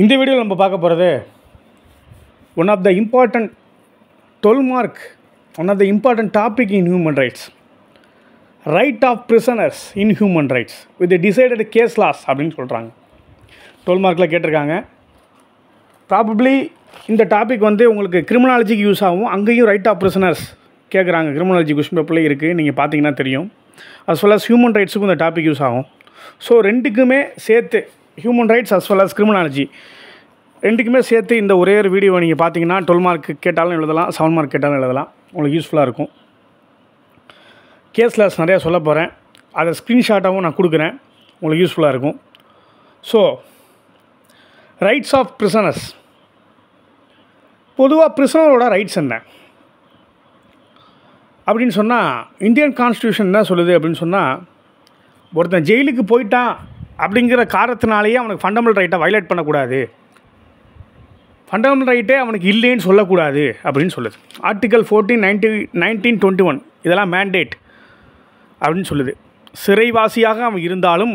இந்த வீடியோவில் நம்ம பார்க்க போகிறது ஒன் ஆஃப் த இம்பார்ட்டண்ட் டொல் mark one of the important topic in human rights right of prisoners in human rights with decided case laws அப்படின்னு சொல்கிறாங்க டொல் மார்க்கில் கேட்டிருக்காங்க ப்ராபப்ளி இந்த டாபிக் வந்து உங்களுக்கு கிரிமினாலஜிக்கு யூஸ் ஆகும் அங்கேயும் ரைட் ஆஃப் ப்ரிசனர்ஸ் கேட்குறாங்க கிரிமினாலஜி கொஷின் பேப்பர்லேயே இருக்குது நீங்கள் பார்த்தீங்கன்னா தெரியும் அஸ் வெல் அஸ் ஹியூமன் ரைட்ஸுக்கும் இந்த டாபிக் யூஸ் ஆகும் ஸோ ரெண்டுக்குமே சேர்த்து human rights as well as criminology ரெண்டுக்குமே சேர்த்து இந்த ஒரே ஒரு வீடியோ நீங்கள் பார்த்தீங்கன்னா டுவெல் மார்க் கேட்டாலும் எழுதலாம் செவன் மார்க் கேட்டாலும் எழுதலாம் உங்களுக்கு யூஸ்ஃபுல்லாக இருக்கும் கேஸ் லாஸ் நிறையா சொல்ல போகிறேன் அதை ஸ்க்ரீன்ஷாட்டாகவும் நான் கொடுக்குறேன் உங்களுக்கு யூஸ்ஃபுல்லாக இருக்கும் ஸோ ரைட்ஸ் ஆஃப் ப்ரிசனஸ் பொதுவாக பிரிசனரோட ரைட்ஸ் என்ன அப்படின்னு சொன்னால் இந்தியன் கான்ஸ்டியூஷன் என்ன சொல்லுது அப்படின்னு சொன்னால் ஒருத்தன் ஜெயிலுக்கு போயிட்டான் அப்படிங்கிற காரணத்தினாலேயே அவனுக்கு ஃபண்டமெண்டல் ரைட்டை வயலேட் பண்ணக்கூடாது ஃபண்டமெண்டல் ரைட்டே அவனுக்கு இல்லைன்னு சொல்லக்கூடாது அப்படின்னு சொல்லுது article fourteen ninety nineteen twenty one இதெல்லாம் மேண்டேட் அப்படின்னு சொல்லுது சிறைவாசியாக அவன் இருந்தாலும்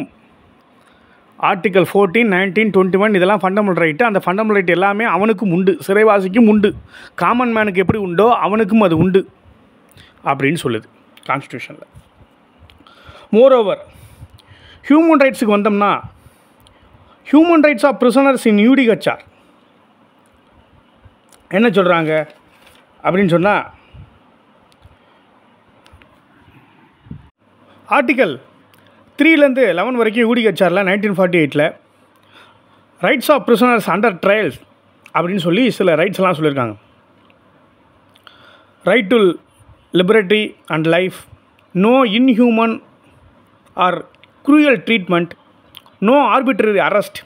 article fourteen nineteen twenty one இதெல்லாம் ஃபண்டமெண்டல் ரைட்டு அந்த ஃபண்டமெண்டல் ரைட் எல்லாமே அவனுக்கும் உண்டு சிறைவாசிக்கும் உண்டு காமன் மேனுக்கு எப்படி உண்டோ அவனுக்கும் அது உண்டு அப்படின்னு சொல்லுது கான்ஸ்டியூஷனில் மோரோவர் ஹியூமன் ரைட்ஸுக்கு வந்தோம்னா human rights of prisoners in UDHR என்ன சொல்கிறாங்க அப்படின்னு சொன்னால் ஆர்டிக்கல் த்ரீலேருந்து லெவன் வரைக்கும் யூடிஹெச்ஆரில் நைன்டீன் ஃபார்ட்டி எயிட்டில் rights of prisoners under trials அப்படின்னு சொல்லி சில ரைட்ஸ்லாம் சொல்லியிருக்காங்க right to liberty and life no inhuman or cruel treatment no arbitrary arrest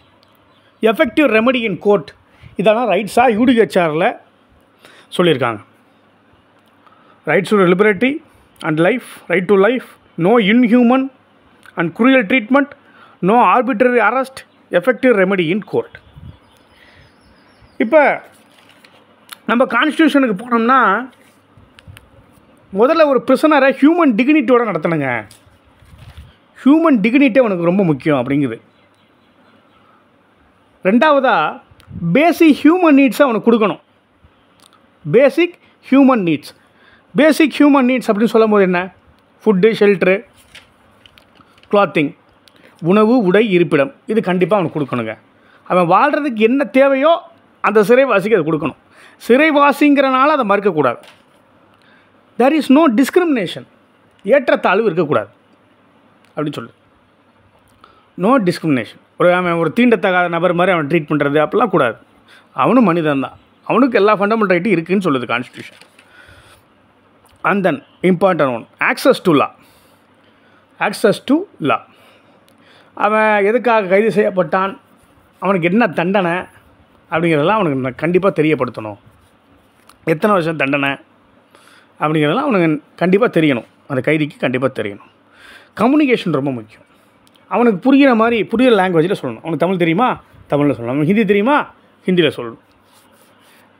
effective remedy in court இதெல்லாம் ரைட்ஸாக யூடிஹெச்ஆரில் சொல்லியிருக்காங்க rights to liberty and life right to life no inhuman and cruel treatment no arbitrary arrest effective remedy in court இப்போ நம்ம கான்ஸ்டியூஷனுக்கு போனோம்னா முதல்ல ஒரு பிரிசனரை ஹியூமன் டிக்னிட்டியோடு நடத்தணுங்க ஹியூமன் டிகினிட்டி அவனுக்கு ரொம்ப முக்கியம் அப்படிங்குது ரெண்டாவதாக பேசிக் ஹியூமன் நீட்ஸை அவனுக்கு கொடுக்கணும் basic human needs basic human needs அப்படின்னு சொல்லும்போது என்ன ஃபுட்டு ஷெல்ட்ரு கிளாத்திங் உணவு உடை இருப்பிடம் இது கண்டிப்பாக அவனுக்கு கொடுக்கணுங்க அவன் வாழ்கிறதுக்கு என்ன தேவையோ அந்த சிறைவாசிக்கு அதை கொடுக்கணும் சிறைவாசிங்கிறனால அதை மறுக்கக்கூடாது தெர் இஸ் நோ டிஸ்கிரிமினேஷன் ஏற்றத்தாழ்வு இருக்கக்கூடாது அப்படின்னு சொல்லு நோ டிஸ்கிரிமினேஷன் ஒரு அவன் ஒரு தீண்டத்தகாத நபர் மாதிரி அவன் ட்ரீட் பண்ணுறது அப்படிலாம் கூடாது அவனும் மனிதன் தான் அவனுக்கு எல்லா ஃபண்டமெண்டல் ரைட்டும் இருக்குதுன்னு சொல்லுது constitution and then important one access to law access to law அவன் எதுக்காக கைது செய்யப்பட்டான் அவனுக்கு என்ன தண்டனை அப்படிங்கிறதெல்லாம் அவனுக்கு கண்டிப்பாக தெரியப்படுத்தணும் எத்தனை வருஷம் தண்டனை அப்படிங்கிறதெல்லாம் அவனுக்கு கண்டிப்பாக தெரியணும் அந்த கைதிக்கு கண்டிப்பாக தெரியணும் கம்யூனிகேஷன் ரொம்ப முக்கியம் அவனுக்கு புரிகிற மாதிரி புரிகிற லாங்குவேஜில் சொல்லணும் அவனுக்கு தமிழ் தெரியுமா தமிழில் சொல்லணும் அவனுக்கு ஹிந்தி தெரியுமா ஹிந்தியில் சொல்லணும்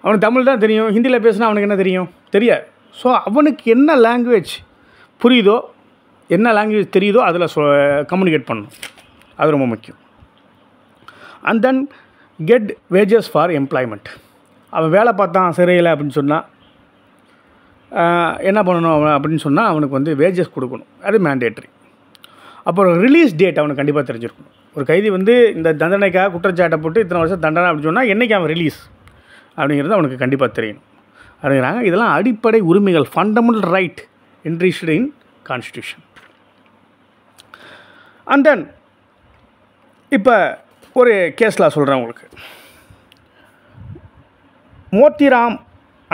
அவனுக்கு தமிழ் தான் தெரியும் ஹிந்தியில் பேசினா அவனுக்கு என்ன தெரியும் தெரியாது ஸோ அவனுக்கு என்ன லாங்குவேஜ் புரியுதோ என்ன லாங்குவேஜ் தெரியுதோ அதில் சொ கம்யூனிகேட் பண்ணணும் அது ரொம்ப முக்கியம் and then get wages for employment அவன் வேலை பார்த்தான் சிறையில் அப்படின்னு சொன்னால் என்ன பண்ணணும் அப்படின்னு சொன்னால் அவனுக்கு வந்து வேஜஸ் கொடுக்கணும் அது மேண்டேட்ரி அப்புறம் ரிலீஸ் டேட் அவனுக்கு கண்டிப்பாக தெரிஞ்சிருக்கும் ஒரு கைதி வந்து இந்த தண்டனைக்காக குற்றச்சாட்டை போட்டு இத்தனை வருஷம் தண்டனை அப்படின்னு சொன்னால் என்றைக்கு அவன் ரிலீஸ் அப்படிங்கிறது அவனுக்கு கண்டிப்பாக தெரியணும் அப்படிங்கிறாங்க இதெல்லாம் அடிப்படை உரிமைகள் fundamental right enshrined in constitution and then இப்போ ஒரு கேஸில் சொல்கிறேன் உங்களுக்கு Motiram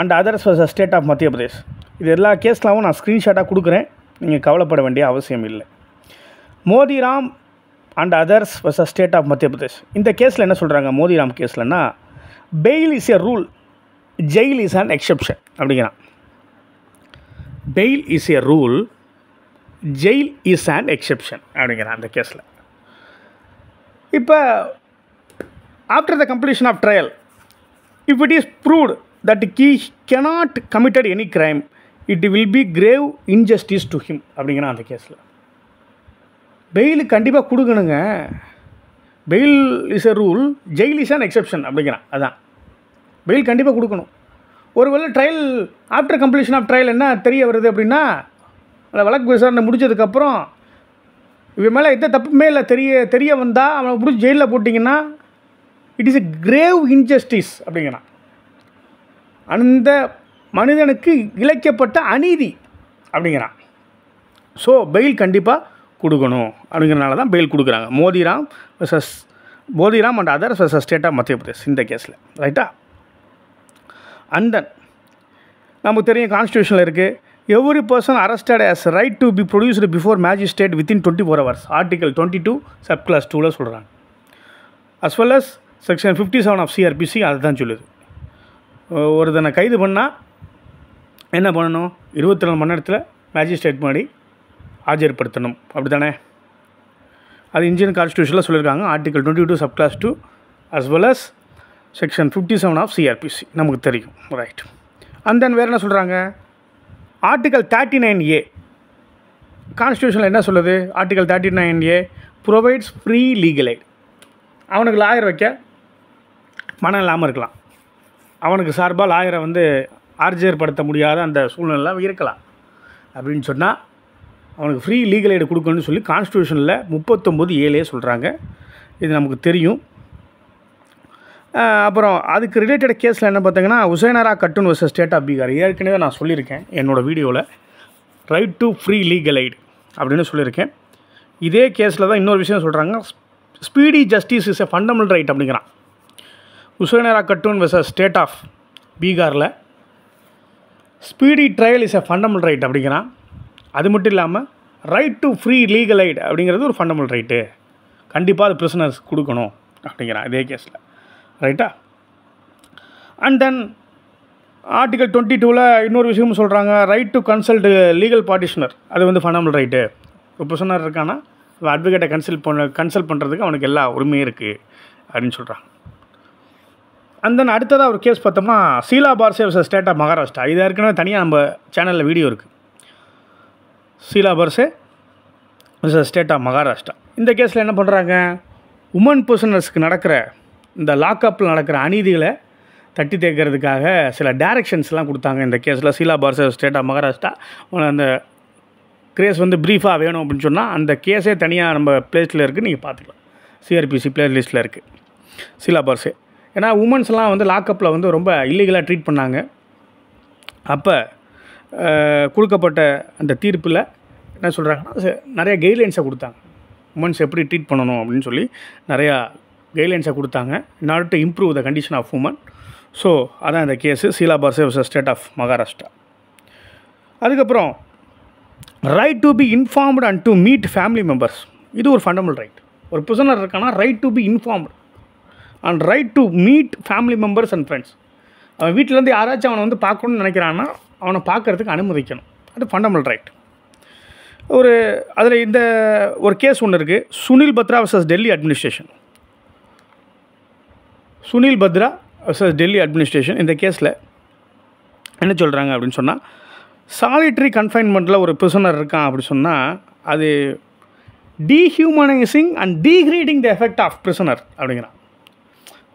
and others state of Madhya Pradesh இது எல்லா கேஸ்லாவும் நான் ஸ்க்ரீன்ஷாட்டாக கொடுக்குறேன் நீங்கள் கவலைப்பட வேண்டிய அவசியம் இல்லை Motiram and others versus state of Madhya Pradesh இந்த கேஸில் என்ன சொல்கிறாங்க மோதிராம் கேஸ்லன்னா bail is a rule jail is an exception அப்படிங்கிறான் bail is a rule jail is and exception அப்படிங்கிறான் அந்த கேஸில் இப்போ after the completion of trial if it is proved that he cannot committed any crime it will be grave injustice to him அப்படிங்கிறான் அந்த கேஸில் bail கண்டிப்பாக கொடுக்கணுங்க bail is a rule jail is an exception அப்படிங்கிறான் அதான் bail கண்டிப்பாக கொடுக்கணும் ஒருவேளை trial after completion of trial என்ன தெரிய வருது அப்படின்னா அந்த வழக்கு விசாரணை முடிஞ்சதுக்கப்புறம் இவன் மேலே எந்த தப்புமே இல்லை தெரிய தெரிய வந்தால் அவனை பிடிச்சி ஜெயிலில் போட்டிங்கன்னா it is a grave injustice அப்படிங்கிறான் அந்த மனிதனுக்கு இழைக்கப்பட்ட அநீதி அப்படிங்கிறான் ஸோ பெயில் கண்டிப்பாக கொடுக்கணும் அப்படிங்கிறனால தான் பெயில் கொடுக்குறாங்க Motiram versus Motiram and other versus state of Madhya Pradesh இந்த கேஸில் ரைட்டா அண்ட் தென் நமக்கு தெரியும் கான்ஸ்டியூஷனில் இருக்குது every person arrested has right to be produced before magistrate within twenty four hours article twenty two sub clause டூவில் சொல்கிறாங்க as well as section fifty seven of CrPC அதுதான் சொல்லுது ஒருத்தனை கைது பண்ணால் என்ன பண்ணணும் இருபத்தி நாலு மணி நேரத்தில் மேஜிஸ்ட்ரேட் முன்னாடி ஆஜர்படுத்தணும் அப்படி தானே அது இந்தியன் கான்ஸ்டியூஷனில் சொல்லியிருக்காங்க article twenty two sub clause two as well as section fifty seven of CrPC நமக்கு தெரியும் ரைட் அண்ட் தென் வேறு என்ன சொல்கிறாங்க ஆர்டிக்கல் தேர்ட்டி நைன் ஏ கான்ஸ்டியூஷனில் என்ன சொல்லுது article thirty nine A provides free legal aid அவனுக்கு லாயர் வைக்க மனம் இல்லாமல் இருக்கலாம் அவனுக்கு சார்பாக லாயரை வந்து படுத்த முடியாத அந்த சூழ்நிலாம் இருக்கலாம் அப்படின்னு சொன்னால் அவனுக்கு ஃப்ரீ லீகல் எய்டு கொடுக்கணும்னு சொல்லி கான்ஸ்டியூஷனில் முப்பத்தொம்போது ஏழே சொல்கிறாங்க இது நமக்கு தெரியும் அப்புறம் அதுக்கு ரிலேட்டட் கேஸில் என்ன பார்த்தீங்கன்னா Hussainara Khatoon versus state of Bihar ஏற்கனவே நான் சொல்லியிருக்கேன் என்னோடய வீடியோவில் right to free legal aid அப்படின்னு சொல்லியிருக்கேன் இதே கேஸில் தான் இன்னொரு விஷயம் சொல்கிறாங்க speedy justice is a fundamental right அப்படிங்கிறான் Hussainara Khatoon versus state of பீகாரில் speedy trial is a fundamental right அப்படிங்கிறான் அது மட்டும் இல்லாமல் right to free legal aid அப்படிங்கிறது ஒரு ஃபண்டமெண்டல் ரைட்டு கண்டிப்பாக அது ப்ரிசனர்ஸ் கொடுக்கணும் அப்படிங்கிறான் இதே கேஸில் ரைட்டா அண்ட் தென் ஆர்டிகல் டுவெண்ட்டி டூவில் இன்னொரு விஷயமும் சொல்கிறாங்க right to consult legal practitioner அது வந்து ஃபண்டமெண்டல் ரைட்டு ஒரு பிரிசனர் இருக்கான்னா அட்வொகேட்டை கன்சல்ட் பண்ண கன்சல்ட் பண்ணுறதுக்கு அவனுக்கு எல்லா உரிமையும் இருக்குது அப்படின்னு சொல்கிறான் அண்ட் தென் அடுத்ததாக ஒரு கேஸ் பார்த்தோம்னா சீலா பார்சே ஸ்டேட் ஆஃப் மகாராஷ்டிரா இது ஏற்கனவே தனியாக நம்ம சேனலில் வீடியோ இருக்குது சீலாபர்ஸே ஸ்டேட் ஆஃப் மகாராஷ்டிரா இந்த கேஸில் என்ன பண்ணுறாங்க உமன் பொசிஷனர்ஸ்க்கு நடக்கிற இந்த லாக்அப்பில் நடக்கிற அநீதிகளை தட்டி தேக்கிறதுக்காக சில டைரக்ஷன்ஸ்லாம் கொடுத்தாங்க இந்த கேஸில் சீலாபார்ஸ் ஸ்டேட் ஆஃப் மகாராஷ்டிரா அந்த கிரேஸ் வந்து ப்ரீஃபாக வேணும் அப்படின்னு சொன்னால் அந்த கேஸே தனியாக நம்ம பிளேஸில் இருக்குது நீங்கள் பார்த்துக்கலாம் சிஆர்பிசி பிளே லிஸ்ட்டில் இருக்குது சிலாபர்ஸே ஏன்னா உமன்ஸ்லாம் வந்து லாக்அப்பில் வந்து ரொம்ப இல்லீகலாக ட்ரீட் பண்ணாங்க அப்போ கொடுக்கப்பட்ட அந்த தீர்ப்பில் என்ன சொல்கிறாங்கன்னா நிறைய கைட்லைன்ஸை கொடுத்தாங்க உமன்ஸ் எப்படி ட்ரீட் பண்ணணும் அப்படின்னு சொல்லி நிறையா கைட்லைன்ஸை கொடுத்தாங்க not to improve the condition of women so அதான் இந்த case Sheela Barse versus state of Maharashtra அதுக்கப்புறம் right to be informed and to meet family members இது ஒரு ஃபண்டமெண்டல் ரைட் ஒரு பிரிசனர் இருக்கானா right to be informed and right to meet family members and friends அவன் வீட்டிலேருந்து யாராச்சும் அவனை வந்து பார்க்கணுன்னு நினைக்கிறான்னா அவனை பார்க்குறதுக்கு அனுமதிக்கணும் அது ஃபண்டமெண்டல் ரைட் ஒரு அதில் இந்த ஒரு கேஸ் ஒன்று இருக்குது Sunil Batra versus Delhi administration Sunil Batra versus Delhi administration இந்த கேஸில் என்ன சொல்கிறாங்க அப்படின்னு சொன்னால் சாலிட்ரி கன்ஃபைன்மெண்ட்டில் ஒரு பிரிசனர் இருக்கான் அப்படின்னு சொன்னால் அது dehumanising and degrading the effect of prisoner அப்படிங்கிறான்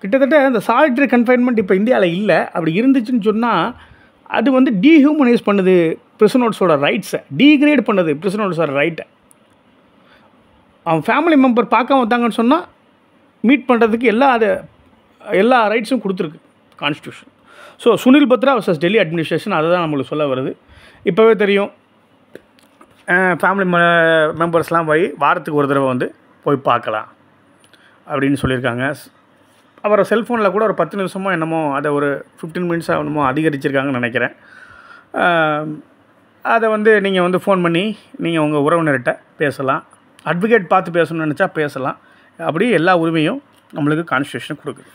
கிட்டத்தட்ட இந்த சாலிட்ரி கன்ஃபைன்மெண்ட் இப்போ இந்தியாவில் இல்லை அப்படி இருந்துச்சுன்னு சொன்னால் அது வந்து டீஹியூமனைஸ் பண்ணுது பிரிசனோட்ஸோட ரைட்ஸை டீக்ரேட் பண்ணுது பிரிசனோட்ஸோட ரைட்டை அவன் ஃபேமிலி மெம்பர் பார்க்க வந்தாங்கன்னு சொன்னால் மீட் பண்ணுறதுக்கு எல்லா அது எல்லா ரைட்ஸும் கொடுத்துருக்கு constitution so Sunil Batra versus Delhi administration அதை தான் நம்மளுக்கு சொல்ல வருது இப்போவே தெரியும் ஃபேமிலி மெம்பர்ஸ்லாம் போய் வாரத்துக்கு ஒரு தடவை வந்து போய் பார்க்கலாம் அப்படின்னு சொல்லியிருக்காங்க அப்புறம் செல்ஃபோனில் கூட ஒரு பத்து நிமிஷமோ என்னமோ அதை ஒரு ஃபிஃப்டீன் மினிட்ஸ் ஆகணுமோ அதிகரிச்சிருக்காங்கன்னு நினைக்கிறேன் அதை வந்து நீங்கள் வந்து ஃபோன் பண்ணி நீங்கள் உங்கள் உறவினர்கிட்ட பேசலாம் அட்வொகேட் பார்த்து பேசணும்னு நினச்சா பேசலாம் அப்படி எல்லா உரிமையும் நம்மளுக்கு கான்ஸ்டியூஷன் கொடுக்குது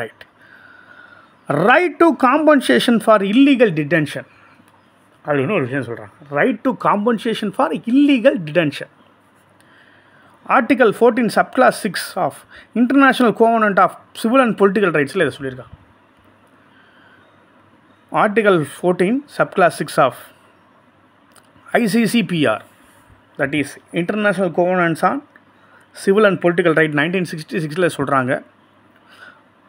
right right to compensation for illegal detention அப்படின்னு ஒரு விஷயம் சொல்கிறாங்க right to compensation for illegal detention article fourteen sub clause six of international covenant of civil and political ரைட்ஸில் இதை சொல்லியிருக்காங்க article fourteen sub clause six of ICCPR that is international covenants on civil and political right nineteen sixty சிக்ஸில் சொல்கிறாங்க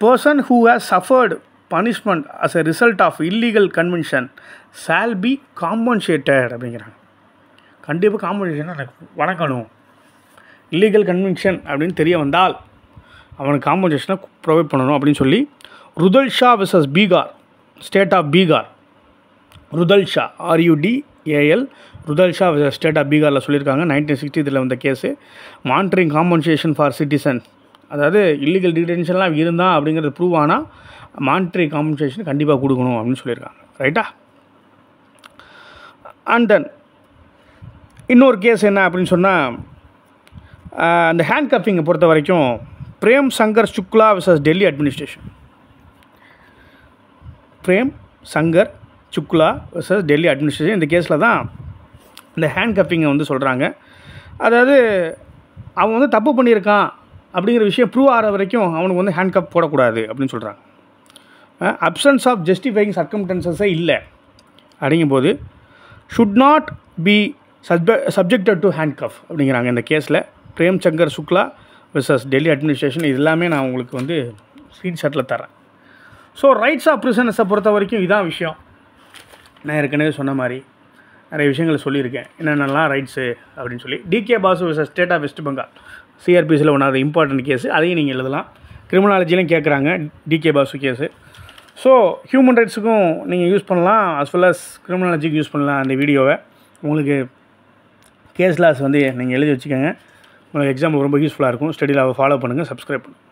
person who has suffered punishment as a result of illegal convention shall be compensated அப்படிங்கிறாங்க கண்டிப்பாக compensation எனக்கு illegal convention அப்படின்னு தெரிய வந்தால் அவனுக்கு காம்பன்சேஷனை provide பண்ணணும் அப்படின்னு சொல்லி Rudul Sah versus Bihar state of Bihar Rudul Sah R U D A L Rudul Sah versus state of பீகாரில் சொல்லியிருக்காங்க நைன்டீன் சிக்ஸ்டி இதில் வந்த case monitoring compensation for citizen அதாவது இல்லீகல் டிடென்ஷன்லாம் இருந்தால் அப்படிங்கிறது ப்ரூவ் ஆனால் மானிட்டரி காம்பன்சேஷன் கண்டிப்பாக கொடுக்கணும் அப்படின்னு சொல்லியிருக்காங்க ரைட்டா அண்ட் தென் இன்னொரு கேஸ் என்ன அப்படின்னு சொன்னால் அந்த ஹேண்ட் கப்பிங்கை பொறுத்த வரைக்கும் Prem Shankar Shukla versus Delhi administration Prem Shankar Shukla versus Delhi administration இந்த கேஸில் தான் இந்த ஹேண்ட் கப்பிங்கை வந்து சொல்கிறாங்க அதாவது அவன் வந்து தப்பு பண்ணியிருக்கான் அப்படிங்கிற விஷயம் ப்ரூவ் ஆகிற வரைக்கும் அவனுக்கு வந்து ஹேண்ட் கப் போடக்கூடாது அப்படின்னு சொல்கிறாங்க அப்சன்ஸ் ஆஃப் ஜஸ்டிஃபைங் சர்க்கம்டன்சஸே இல்லை அப்படிங்கும் போது should not be subjected to handcuff அப்படிங்கிறாங்க இந்த கேஸில் பிரேம் சங்கர் சுக்லா விசஸ் டெல்லி அட்மினிஸ்ட்ரேஷன் இது எல்லாமே நான் உங்களுக்கு வந்து ஸ்க்ரீன்ஷாட்டில் தரேன் ஸோ ரைட்ஸ் ஆஃப் ப்ரிசனஸை பொறுத்த வரைக்கும் இதான் விஷயம் நான் ஏற்கனவே சொன்ன மாதிரி நிறைய விஷயங்களை சொல்லியிருக்கேன் என்னென்னலாம் ரைட்ஸு அப்படின்னு சொல்லி D K Basu versus state of West Bengal சிஆர்பிசியில் ஒன்றாவது இம்பார்ட்டன்ட் கேஸு அதையும் நீங்கள் எழுதலாம் கிரிமினாலஜிலையும் கேட்குறாங்க D K Basu case so human ரைட்ஸுக்கும் நீங்கள் யூஸ் பண்ணலாம் அஸ் வெல் அஸ் கிரிமினாலஜிக்கு யூஸ் பண்ணலாம் அந்த வீடியோவை உங்களுக்கு கேஸ் லாஸ் வந்து நீங்கள் எழுதி வச்சுக்கோங்க எக்ஸாம் ரொம்ப யூஸ்ஃபுல்லாக இருக்கும் ஸ்டடியில் ஃபாலோ பண்ணுங்கள் சப்ஸ்கிரைப் பண்ணுங்கள்